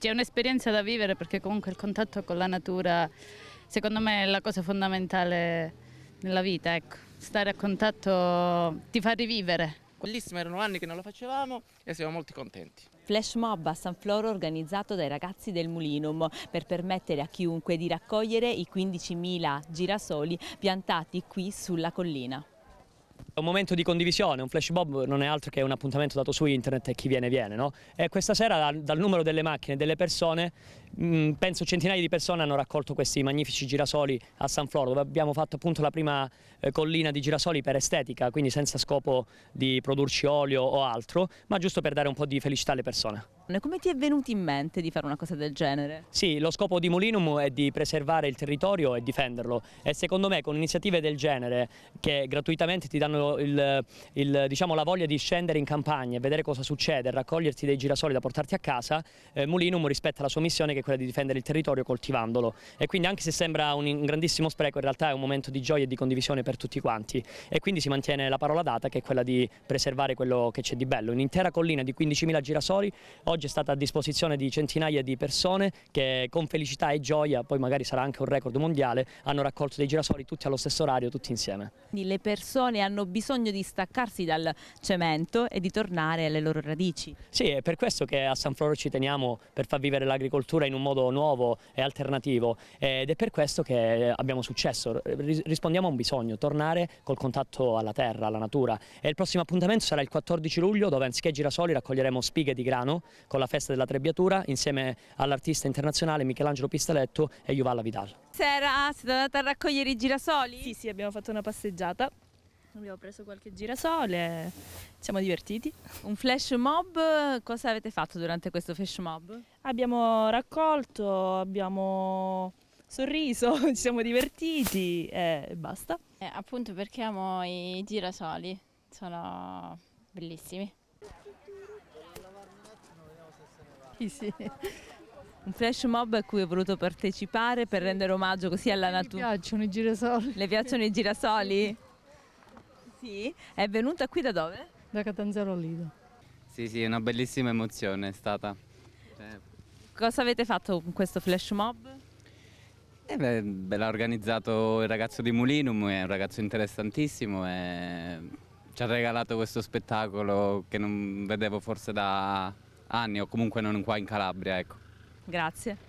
C'è cioè, un'esperienza da vivere perché comunque il contatto con la natura secondo me è la cosa fondamentale nella vita, ecco. stare a contatto ti fa rivivere. Bellissimo, erano anni che non lo facevamo e siamo molto contenti. Flash mob a San Floro organizzato dai ragazzi del Mulinum per permettere a chiunque di raccogliere i 15.000 girasoli piantati qui sulla collina un momento di condivisione, un flash mob non è altro che un appuntamento dato su internet e chi viene viene. No? E questa sera dal numero delle macchine e delle persone Mm, penso centinaia di persone hanno raccolto questi magnifici girasoli a San Floro dove abbiamo fatto appunto la prima eh, collina di girasoli per estetica quindi senza scopo di produrci olio o altro ma giusto per dare un po' di felicità alle persone. Come ti è venuto in mente di fare una cosa del genere? Sì, lo scopo di Molinum è di preservare il territorio e difenderlo e secondo me con iniziative del genere che gratuitamente ti danno il, il, diciamo, la voglia di scendere in campagna e vedere cosa succede, raccoglierti dei girasoli da portarti a casa, eh, Molinum rispetta la sua missione che che è quella di difendere il territorio coltivandolo e quindi anche se sembra un grandissimo spreco in realtà è un momento di gioia e di condivisione per tutti quanti e quindi si mantiene la parola data che è quella di preservare quello che c'è di bello. Un'intera collina di 15.000 girasoli oggi è stata a disposizione di centinaia di persone che con felicità e gioia, poi magari sarà anche un record mondiale, hanno raccolto dei girasoli tutti allo stesso orario, tutti insieme. Quindi le persone hanno bisogno di staccarsi dal cemento e di tornare alle loro radici. Sì, è per questo che a San Floro ci teniamo per far vivere l'agricoltura in un modo nuovo e alternativo ed è per questo che abbiamo successo, rispondiamo a un bisogno, tornare col contatto alla terra, alla natura e il prossimo appuntamento sarà il 14 luglio dove anziché girasoli raccoglieremo spighe di grano con la festa della trebbiatura insieme all'artista internazionale Michelangelo Pistaletto e Juvalla Vidal. Sera, siete andata a raccogliere i girasoli? Sì, sì, abbiamo fatto una passeggiata Abbiamo preso qualche girasole, ci siamo divertiti. Un flash mob, cosa avete fatto durante questo flash mob? Abbiamo raccolto, abbiamo sorriso, ci siamo divertiti e basta. Eh, appunto perché amo i girasoli, sono bellissimi. Sì, sì. Un flash mob a cui ho voluto partecipare per rendere omaggio così alla natura. Mi piacciono i girasoli. Le piacciono i girasoli? Sì, è venuta qui da dove? Da Catanzaro Lido. Sì, sì, è una bellissima emozione è stata. Cioè, Cosa avete fatto con questo flash mob? Eh beh, l'ha organizzato il ragazzo di Mulinum, è un ragazzo interessantissimo e ci ha regalato questo spettacolo che non vedevo forse da anni o comunque non qua in Calabria. Ecco. Grazie.